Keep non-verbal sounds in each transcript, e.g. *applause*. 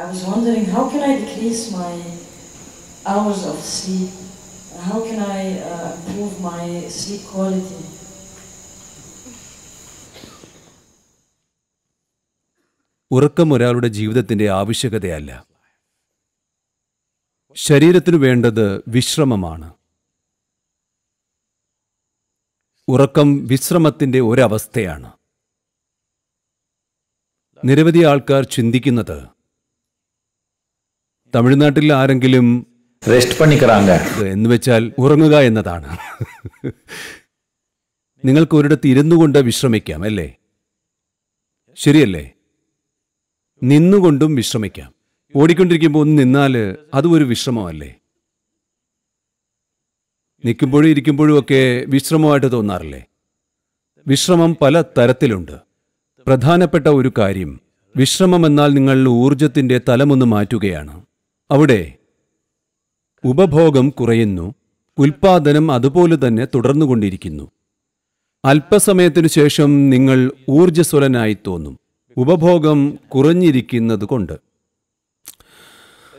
I was wondering how can I decrease my hours of sleep? How can I uh, improve my sleep quality? ഉറക്കം ഒരാളുടെ ജീവിതത്തിൻ്റെ ആവശ്യകതയല്ല ശരീരത്തിന് വേണ്ടത് വിശ്രമമാണ് ഉറക്കം വിശ്രമത്തിൻ്റെ ഒരവസ്ഥയാണ് നിരവധി ആൾക്കാർ ചിന്തിക്കുന്നത് തമിഴ്നാട്ടിൽ ആരെങ്കിലും റെസ്റ്റ് പണിക്കറാങ്ക എന്ന് വെച്ചാൽ ഉറങ്ങുക എന്നതാണ് നിങ്ങൾക്ക് ഒരിടത്ത് ഇരുന്നു കൊണ്ട് വിശ്രമിക്കാം അല്ലേ ശരിയല്ലേ നിന്നുകൊണ്ടും വിശ്രമിക്കാം ഓടിക്കൊണ്ടിരിക്കുമ്പോൾ ഒന്ന് നിന്നാൽ അതും ഒരു വിശ്രമമല്ലേ നിൽക്കുമ്പോഴും ഇരിക്കുമ്പോഴും ഒക്കെ വിശ്രമമായിട്ട് തോന്നാറില്ലേ വിശ്രമം പല തരത്തിലുണ്ട് പ്രധാനപ്പെട്ട ഒരു കാര്യം വിശ്രമം എന്നാൽ നിങ്ങൾ ഊർജത്തിൻ്റെ തലമൊന്ന് മാറ്റുകയാണ് അവിടെ ഉപഭോഗം കുറയുന്നു ഉൽപാദനം അതുപോലെ തന്നെ തുടർന്നുകൊണ്ടിരിക്കുന്നു അല്പസമയത്തിനു ശേഷം നിങ്ങൾ ഊർജസ്വലനായി തോന്നും ഉപഭോഗം കുറഞ്ഞിരിക്കുന്നത് കൊണ്ട്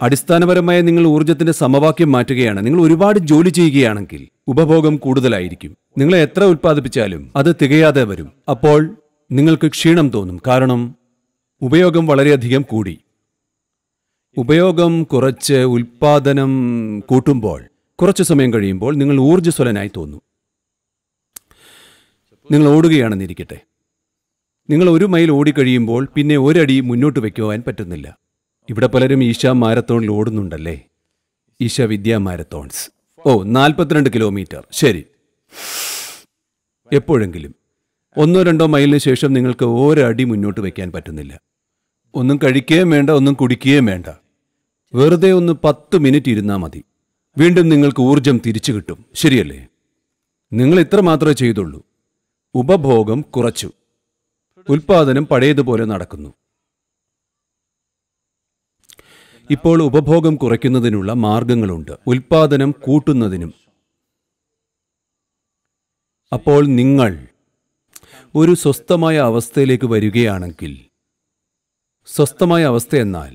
അടിസ്ഥാനപരമായി നിങ്ങൾ ഊർജ്ജത്തിന്റെ സമവാക്യം മാറ്റുകയാണ് നിങ്ങൾ ഒരുപാട് ജോലി ചെയ്യുകയാണെങ്കിൽ ഉപഭോഗം കൂടുതലായിരിക്കും നിങ്ങൾ എത്ര ഉൽപ്പാദിപ്പിച്ചാലും അത് തികയാതെ വരും അപ്പോൾ നിങ്ങൾക്ക് ക്ഷീണം തോന്നും കാരണം ഉപയോഗം വളരെയധികം കൂടി ഉപയോഗം കുറച്ച് ഉൽപ്പാദനം കൂട്ടുമ്പോൾ കുറച്ച് സമയം കഴിയുമ്പോൾ നിങ്ങൾ ഊർജ്ജസ്വലനായി തോന്നും നിങ്ങൾ ഓടുകയാണെന്നിരിക്കട്ടെ നിങ്ങൾ ഒരു മൈൽ ഓടിക്കഴിയുമ്പോൾ പിന്നെ ഒരടി മുന്നോട്ട് വയ്ക്കുവാൻ പറ്റുന്നില്ല ഇവിടെ പലരും ഈശ മാരത്തോണിൽ ഓടുന്നുണ്ടല്ലേ ഈശ വിദ്യാ മാരത്തോൺസ് ഓ നാൽപ്പത്തിരണ്ട് കിലോമീറ്റർ ശരി എപ്പോഴെങ്കിലും ഒന്നോ രണ്ടോ മൈലിന് ശേഷം നിങ്ങൾക്ക് ഒരടി മുന്നോട്ട് വയ്ക്കാൻ പറ്റുന്നില്ല ഒന്നും കഴിക്കുകയും വേണ്ട ഒന്നും കുടിക്കുകയും വേണ്ട വെറുതെ ഒന്ന് പത്ത് മിനിറ്റ് ഇരുന്നാൽ മതി വീണ്ടും നിങ്ങൾക്ക് ഊർജം തിരിച്ചു കിട്ടും ശരിയല്ലേ നിങ്ങൾ ഇത്ര മാത്രമേ ചെയ്തുള്ളൂ ഉപഭോഗം കുറച്ചു ഉൽപാദനം പഴയതുപോലെ നടക്കുന്നു ഇപ്പോൾ ഉപഭോഗം കുറയ്ക്കുന്നതിനുള്ള മാർഗങ്ങളുണ്ട് ഉൽപാദനം കൂട്ടുന്നതിനും അപ്പോൾ നിങ്ങൾ ഒരു സ്വസ്ഥമായ അവസ്ഥയിലേക്ക് വരികയാണെങ്കിൽ സ്വസ്ഥമായ അവസ്ഥയെന്നാൽ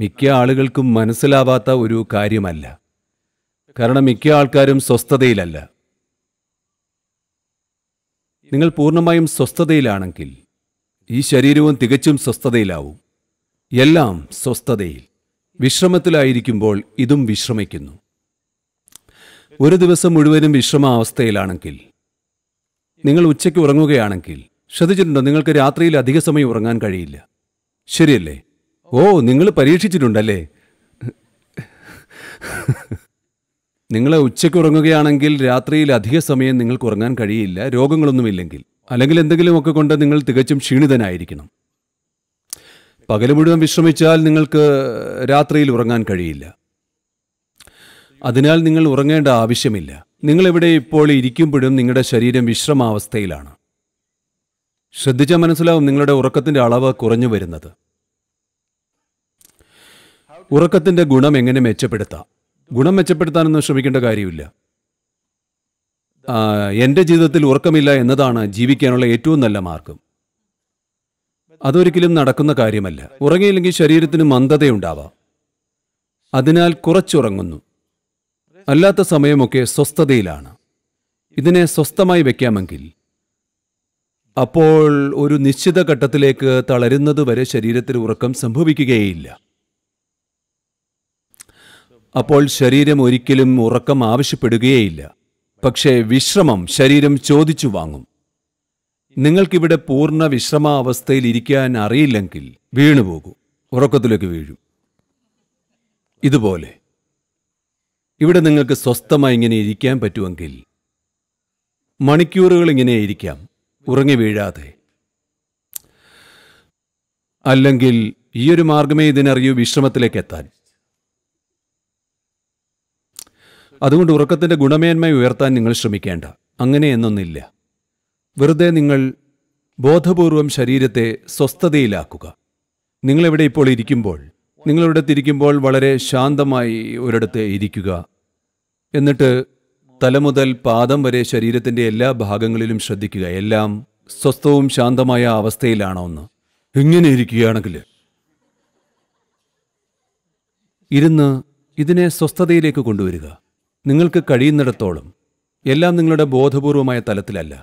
മിക്ക ആളുകൾക്കും മനസ്സിലാവാത്ത ഒരു കാര്യമല്ല കാരണം മിക്ക ആൾക്കാരും സ്വസ്ഥതയിലല്ല നിങ്ങൾ പൂർണ്ണമായും സ്വസ്ഥതയിലാണെങ്കിൽ ഈ ശരീരവും തികച്ചും സ്വസ്ഥതയിലാവും എല്ലാം സ്വസ്ഥതയിൽ വിശ്രമത്തിലായിരിക്കുമ്പോൾ ഇതും വിശ്രമിക്കുന്നു ഒരു ദിവസം മുഴുവനും വിശ്രമാവസ്ഥയിലാണെങ്കിൽ നിങ്ങൾ ഉച്ചയ്ക്ക് ഉറങ്ങുകയാണെങ്കിൽ ശ്രദ്ധിച്ചിട്ടുണ്ടോ നിങ്ങൾക്ക് രാത്രിയിൽ അധിക സമയം ഉറങ്ങാൻ കഴിയില്ല ശരിയല്ലേ ഓ നിങ്ങൾ പരീക്ഷിച്ചിട്ടുണ്ടല്ലേ നിങ്ങൾ ഉച്ചയ്ക്ക് ഉറങ്ങുകയാണെങ്കിൽ രാത്രിയിൽ അധിക സമയം നിങ്ങൾക്ക് ഉറങ്ങാൻ കഴിയില്ല രോഗങ്ങളൊന്നുമില്ലെങ്കിൽ അല്ലെങ്കിൽ എന്തെങ്കിലുമൊക്കെ കൊണ്ട് നിങ്ങൾ തികച്ചും ക്ഷീണിതനായിരിക്കണം പകൽ മുഴുവൻ വിശ്രമിച്ചാൽ നിങ്ങൾക്ക് രാത്രിയിൽ ഉറങ്ങാൻ കഴിയില്ല അതിനാൽ നിങ്ങൾ ഉറങ്ങേണ്ട ആവശ്യമില്ല നിങ്ങളിവിടെ ഇപ്പോൾ ഇരിക്കുമ്പോഴും നിങ്ങളുടെ ശരീരം വിശ്രമാവസ്ഥയിലാണ് ശ്രദ്ധിച്ചാൽ മനസ്സിലാവും നിങ്ങളുടെ ഉറക്കത്തിന്റെ അളവ് കുറഞ്ഞു വരുന്നത് ഉറക്കത്തിന്റെ ഗുണം എങ്ങനെ മെച്ചപ്പെടുത്താം ഗുണം മെച്ചപ്പെടുത്താനൊന്നും ശ്രമിക്കേണ്ട കാര്യമില്ല എൻ്റെ ജീവിതത്തിൽ ഉറക്കമില്ല എന്നതാണ് ജീവിക്കാനുള്ള ഏറ്റവും നല്ല മാർഗം അതൊരിക്കലും നടക്കുന്ന കാര്യമല്ല ഉറങ്ങിയില്ലെങ്കിൽ ശരീരത്തിന് മന്ദതയുണ്ടാവാം അതിനാൽ കുറച്ചുറങ്ങുന്നു അല്ലാത്ത സമയമൊക്കെ സ്വസ്ഥതയിലാണ് ഇതിനെ സ്വസ്ഥമായി വയ്ക്കാമെങ്കിൽ അപ്പോൾ ഒരു നിശ്ചിത ഘട്ടത്തിലേക്ക് തളരുന്നതുവരെ ശരീരത്തിൽ ഉറക്കം സംഭവിക്കുകയില്ല അപ്പോൾ ശരീരം ഒരിക്കലും ഉറക്കം ആവശ്യപ്പെടുകയേയില്ല പക്ഷേ വിശ്രമം ശരീരം ചോദിച്ചു വാങ്ങും നിങ്ങൾക്കിവിടെ പൂർണ്ണ വിശ്രമാവസ്ഥയിൽ ഇരിക്കാൻ അറിയില്ലെങ്കിൽ വീണുപോകും ഉറക്കത്തിലേക്ക് വീഴും ഇതുപോലെ ഇവിടെ നിങ്ങൾക്ക് സ്വസ്ഥമായി ഇങ്ങനെ ഇരിക്കാൻ പറ്റുമെങ്കിൽ മണിക്കൂറുകൾ ഇങ്ങനെ ഇരിക്കാം ഉറങ്ങി വീഴാതെ അല്ലെങ്കിൽ ഈ ഒരു മാർഗമേ ഇതിനറിയൂ വിശ്രമത്തിലേക്ക് എത്താൻ അതുകൊണ്ട് ഉറക്കത്തിൻ്റെ ഗുണമേന്മ ഉയർത്താൻ നിങ്ങൾ ശ്രമിക്കേണ്ട അങ്ങനെ എന്നൊന്നില്ല വെറുതെ നിങ്ങൾ ബോധപൂർവം ശരീരത്തെ സ്വസ്ഥതയിലാക്കുക നിങ്ങളെവിടെ ഇപ്പോൾ ഇരിക്കുമ്പോൾ തിരിക്കുമ്പോൾ വളരെ ശാന്തമായി ഒരിടത്ത് ഇരിക്കുക എന്നിട്ട് തല മുതൽ പാദം വരെ ശരീരത്തിൻ്റെ എല്ലാ ഭാഗങ്ങളിലും ശ്രദ്ധിക്കുക എല്ലാം സ്വസ്ഥവും ശാന്തമായ അവസ്ഥയിലാണോ എന്ന് ഇങ്ങനെ ഇരിക്കുകയാണെങ്കിൽ ഇരുന്ന് ഇതിനെ സ്വസ്ഥതയിലേക്ക് കൊണ്ടുവരിക നിങ്ങൾക്ക് കഴിയുന്നിടത്തോളം എല്ലാം നിങ്ങളുടെ ബോധപൂർവമായ തലത്തിലല്ല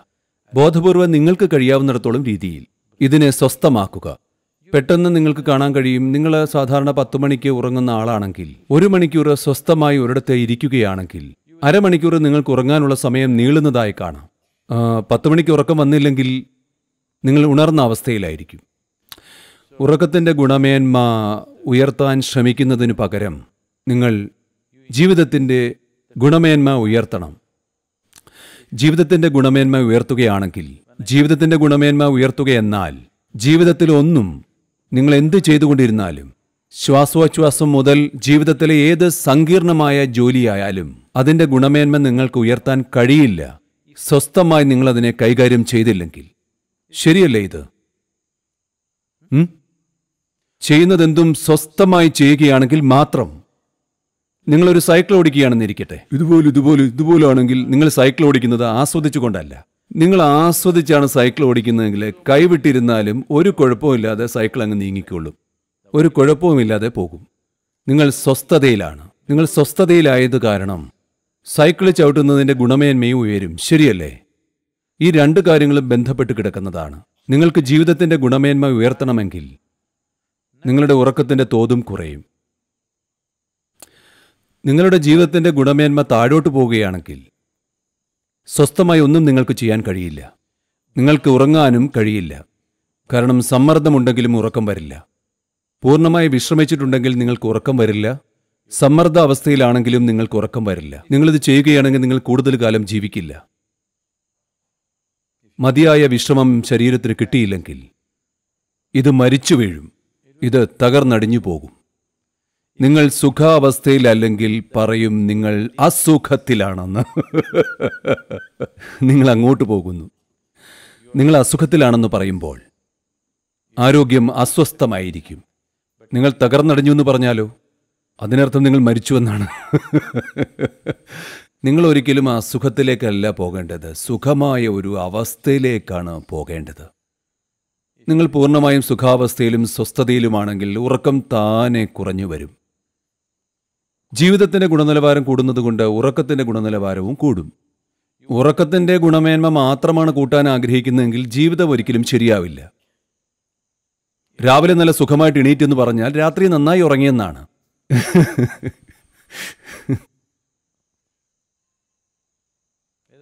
ബോധപൂർവം നിങ്ങൾക്ക് കഴിയാവുന്നിടത്തോളം രീതിയിൽ ഇതിനെ സ്വസ്ഥമാക്കുക പെട്ടെന്ന് നിങ്ങൾക്ക് കാണാൻ കഴിയും നിങ്ങൾ സാധാരണ പത്ത് മണിക്ക് ഉറങ്ങുന്ന ആളാണെങ്കിൽ ഒരു മണിക്കൂർ സ്വസ്ഥമായി ഒരിടത്ത് ഇരിക്കുകയാണെങ്കിൽ അരമണിക്കൂർ നിങ്ങൾക്ക് ഉറങ്ങാനുള്ള സമയം നീളുന്നതായി കാണാം പത്ത് മണിക്ക് ഉറക്കം വന്നില്ലെങ്കിൽ നിങ്ങൾ ഉണർന്ന അവസ്ഥയിലായിരിക്കും ഉറക്കത്തിൻ്റെ ഗുണമേന്മ ഉയർത്താൻ ശ്രമിക്കുന്നതിന് പകരം നിങ്ങൾ ജീവിതത്തിൻ്റെ ഗുണമേന്മ ഉയർത്തണം ജീവിതത്തിൻ്റെ ഗുണമേന്മ ഉയർത്തുകയാണെങ്കിൽ ജീവിതത്തിൻ്റെ ഗുണമേന്മ ഉയർത്തുകയെന്നാൽ ജീവിതത്തിൽ ഒന്നും നിങ്ങൾ എന്ത് ചെയ്തുകൊണ്ടിരുന്നാലും ശ്വാസോച്ഛ്വാസം മുതൽ ജീവിതത്തിലെ ഏത് സങ്കീർണമായ ജോലിയായാലും അതിൻ്റെ ഗുണമേന്മ നിങ്ങൾക്ക് ഉയർത്താൻ കഴിയില്ല സ്വസ്ഥമായി നിങ്ങളതിനെ കൈകാര്യം ചെയ്തില്ലെങ്കിൽ ശരിയല്ലേ ഇത് ചെയ്യുന്നതെന്തും സ്വസ്ഥമായി ചെയ്യുകയാണെങ്കിൽ മാത്രം നിങ്ങളൊരു സൈക്കിൾ ഓടിക്കുകയാണെന്നിരിക്കട്ടെ ഇതുപോലെ ഇതുപോലെ ഇതുപോലെ ആണെങ്കിൽ നിങ്ങൾ സൈക്കിൾ ഓടിക്കുന്നത് ആസ്വദിച്ചുകൊണ്ടല്ല നിങ്ങൾ ആസ്വദിച്ചാണ് സൈക്കിൾ ഓടിക്കുന്നതെങ്കിൽ കൈവിട്ടിരുന്നാലും ഒരു കുഴപ്പമില്ലാതെ സൈക്കിൾ അങ്ങ് നീങ്ങിക്കൊള്ളും ഒരു കുഴപ്പവുമില്ലാതെ പോകും നിങ്ങൾ സ്വസ്ഥതയിലാണ് നിങ്ങൾ സ്വസ്ഥതയിലായത് കാരണം സൈക്കിൾ ചവിട്ടുന്നതിൻ്റെ ഗുണമേന്മയും ഉയരും ശരിയല്ലേ ഈ രണ്ട് കാര്യങ്ങളും ബന്ധപ്പെട്ട് കിടക്കുന്നതാണ് നിങ്ങൾക്ക് ജീവിതത്തിൻ്റെ ഗുണമേന്മ ഉയർത്തണമെങ്കിൽ നിങ്ങളുടെ ഉറക്കത്തിൻ്റെ തോതും കുറയും നിങ്ങളുടെ ജീവിതത്തിൻ്റെ ഗുണമേന്മ താഴോട്ട് പോവുകയാണെങ്കിൽ സ്വസ്ഥമായി ഒന്നും നിങ്ങൾക്ക് ചെയ്യാൻ കഴിയില്ല നിങ്ങൾക്ക് ഉറങ്ങാനും കഴിയില്ല കാരണം സമ്മർദ്ദമുണ്ടെങ്കിലും ഉറക്കം വരില്ല പൂർണ്ണമായി വിശ്രമിച്ചിട്ടുണ്ടെങ്കിൽ നിങ്ങൾക്ക് ഉറക്കം വരില്ല സമ്മർദ്ദ അവസ്ഥയിലാണെങ്കിലും നിങ്ങൾക്ക് ഉറക്കം വരില്ല നിങ്ങളിത് ചെയ്യുകയാണെങ്കിൽ നിങ്ങൾ കൂടുതൽ കാലം ജീവിക്കില്ല മതിയായ വിശ്രമം ശരീരത്തിന് കിട്ടിയില്ലെങ്കിൽ ഇത് മരിച്ചു വീഴും ഇത് തകർന്നടിഞ്ഞു പോകും നിങ്ങൾ സുഖാവസ്ഥയിലല്ലെങ്കിൽ പറയും നിങ്ങൾ അസുഖത്തിലാണെന്ന് *laughs* നിങ്ങൾ അങ്ങോട്ട് പോകുന്നു നിങ്ങൾ അസുഖത്തിലാണെന്ന് പറയുമ്പോൾ ആരോഗ്യം അസ്വസ്ഥമായിരിക്കും നിങ്ങൾ തകർന്നടഞ്ഞു എന്ന് പറഞ്ഞാലോ അതിനർത്ഥം നിങ്ങൾ മരിച്ചുവെന്നാണ് *laughs* നിങ്ങൾ ഒരിക്കലും അസുഖത്തിലേക്കല്ല പോകേണ്ടത് സുഖമായ ഒരു അവസ്ഥയിലേക്കാണ് പോകേണ്ടത് നിങ്ങൾ പൂർണ്ണമായും സുഖാവസ്ഥയിലും സ്വസ്ഥതയിലുമാണെങ്കിൽ ഉറക്കം താനെ കുറഞ്ഞു വരും ജീവിതത്തിൻ്റെ ഗുണനിലവാരം കൂടുന്നതുകൊണ്ട് ഉറക്കത്തിൻ്റെ ഗുണനിലവാരവും കൂടും ഉറക്കത്തിൻ്റെ ഗുണമേന്മ മാത്രമാണ് കൂട്ടാൻ ആഗ്രഹിക്കുന്നതെങ്കിൽ ജീവിതം ഒരിക്കലും ശരിയാവില്ല രാവിലെ നല്ല സുഖമായിട്ട് എണീറ്റെന്ന് പറഞ്ഞാൽ രാത്രി നന്നായി ഉറങ്ങിയെന്നാണ്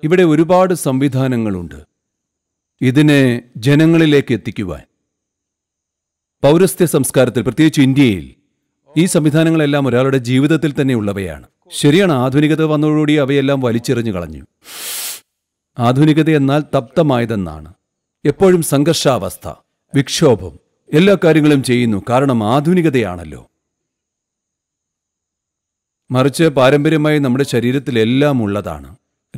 ഇവിടെ ഒരുപാട് സംവിധാനങ്ങളുണ്ട് ഇതിനെ ജനങ്ങളിലേക്ക് എത്തിക്കുവാൻ പൗരസ്ത്യ സംസ്കാരത്തിൽ പ്രത്യേകിച്ച് ഇന്ത്യയിൽ ഈ സംവിധാനങ്ങളെല്ലാം ഒരാളുടെ ജീവിതത്തിൽ തന്നെ ഉള്ളവയാണ് ശരിയാണ് ആധുനികത വന്നതോടുകൂടി അവയെല്ലാം വലിച്ചെറിഞ്ഞു കളഞ്ഞു ആധുനികത എന്നാൽ തപ്തമായതെന്നാണ് എപ്പോഴും സംഘർഷാവസ്ഥ വിക്ഷോഭം എല്ലാ കാര്യങ്ങളും ചെയ്യുന്നു കാരണം ആധുനികതയാണല്ലോ മറിച്ച് പാരമ്പര്യമായി നമ്മുടെ ശരീരത്തിലെല്ലാം ഉള്ളതാണ്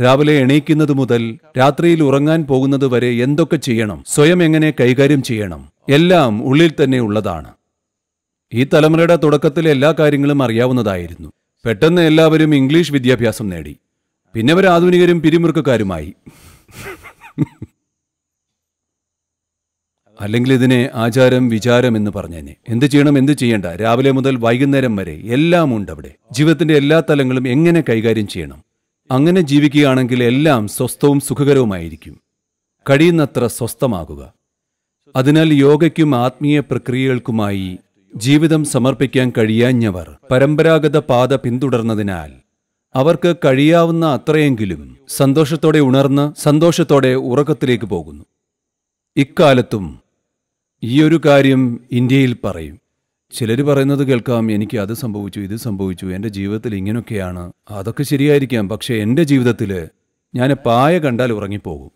രാവിലെ എണീക്കുന്നത് മുതൽ രാത്രിയിൽ ഉറങ്ങാൻ പോകുന്നത് വരെ എന്തൊക്കെ ചെയ്യണം സ്വയം എങ്ങനെ കൈകാര്യം ചെയ്യണം എല്ലാം ഉള്ളിൽ തന്നെ ഉള്ളതാണ് ഈ തലമുറയുടെ തുടക്കത്തിൽ എല്ലാ കാര്യങ്ങളും അറിയാവുന്നതായിരുന്നു പെട്ടെന്ന് എല്ലാവരും ഇംഗ്ലീഷ് വിദ്യാഭ്യാസം നേടി പിന്നെ അവർ ആധുനികരും പിരിമുറുക്കക്കാരുമായി അല്ലെങ്കിൽ ഇതിനെ ആചാരം വിചാരം എന്ന് പറഞ്ഞേനെ എന്ത് ചെയ്യണം എന്ത് ചെയ്യേണ്ട രാവിലെ മുതൽ വൈകുന്നേരം വരെ എല്ലാം ഉണ്ട് അവിടെ ജീവിതത്തിന്റെ എല്ലാ തലങ്ങളും എങ്ങനെ കൈകാര്യം ചെയ്യണം അങ്ങനെ ജീവിക്കുകയാണെങ്കിൽ എല്ലാം സ്വസ്ഥവും സുഖകരവുമായിരിക്കും കഴിയുന്നത്ര സ്വസ്ഥമാകുക അതിനാൽ യോഗയ്ക്കും ആത്മീയ പ്രക്രിയകൾക്കുമായി ജീവിതം സമർപ്പിക്കാൻ കഴിയാഞ്ഞവർ പരമ്പരാഗത പാത പിന്തുടർന്നതിനാൽ അവർക്ക് കഴിയാവുന്ന അത്രയെങ്കിലും സന്തോഷത്തോടെ ഉണർന്ന് സന്തോഷത്തോടെ ഉറക്കത്തിലേക്ക് പോകുന്നു ഇക്കാലത്തും ഈയൊരു കാര്യം ഇന്ത്യയിൽ പറയും ചിലർ പറയുന്നത് കേൾക്കാം എനിക്ക് അത് സംഭവിച്ചു ഇത് സംഭവിച്ചു എൻ്റെ ജീവിതത്തിൽ ഇങ്ങനെയൊക്കെയാണ് അതൊക്കെ ശരിയായിരിക്കാം പക്ഷേ എൻ്റെ ജീവിതത്തിൽ ഞാൻ പായ കണ്ടാൽ ഉറങ്ങിപ്പോകും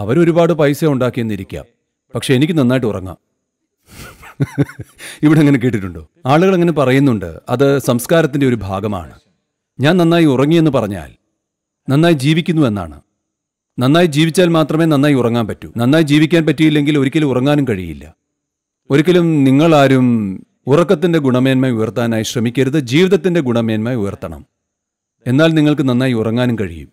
അവരൊരുപാട് പൈസ ഉണ്ടാക്കിയെന്നിരിക്കാം പക്ഷെ എനിക്ക് നന്നായിട്ട് ഉറങ്ങാം *laughs* ഇവിടെ അങ്ങനെ കേട്ടിട്ടുണ്ടോ ആളുകൾ അങ്ങനെ പറയുന്നുണ്ട് അത് സംസ്കാരത്തിന്റെ ഒരു ഭാഗമാണ് ഞാൻ നന്നായി ഉറങ്ങിയെന്ന് പറഞ്ഞാൽ നന്നായി ജീവിക്കുന്നു എന്നാണ് നന്നായി ജീവിച്ചാൽ മാത്രമേ നന്നായി ഉറങ്ങാൻ പറ്റൂ നന്നായി ജീവിക്കാൻ പറ്റിയില്ലെങ്കിൽ ഒരിക്കലും ഉറങ്ങാനും കഴിയില്ല ഒരിക്കലും നിങ്ങളാരും ഉറക്കത്തിന്റെ ഗുണമേന്മ ഉയർത്താനായി ശ്രമിക്കരുത് ജീവിതത്തിന്റെ ഗുണമേന്മ ഉയർത്തണം എന്നാൽ നിങ്ങൾക്ക് നന്നായി ഉറങ്ങാനും കഴിയും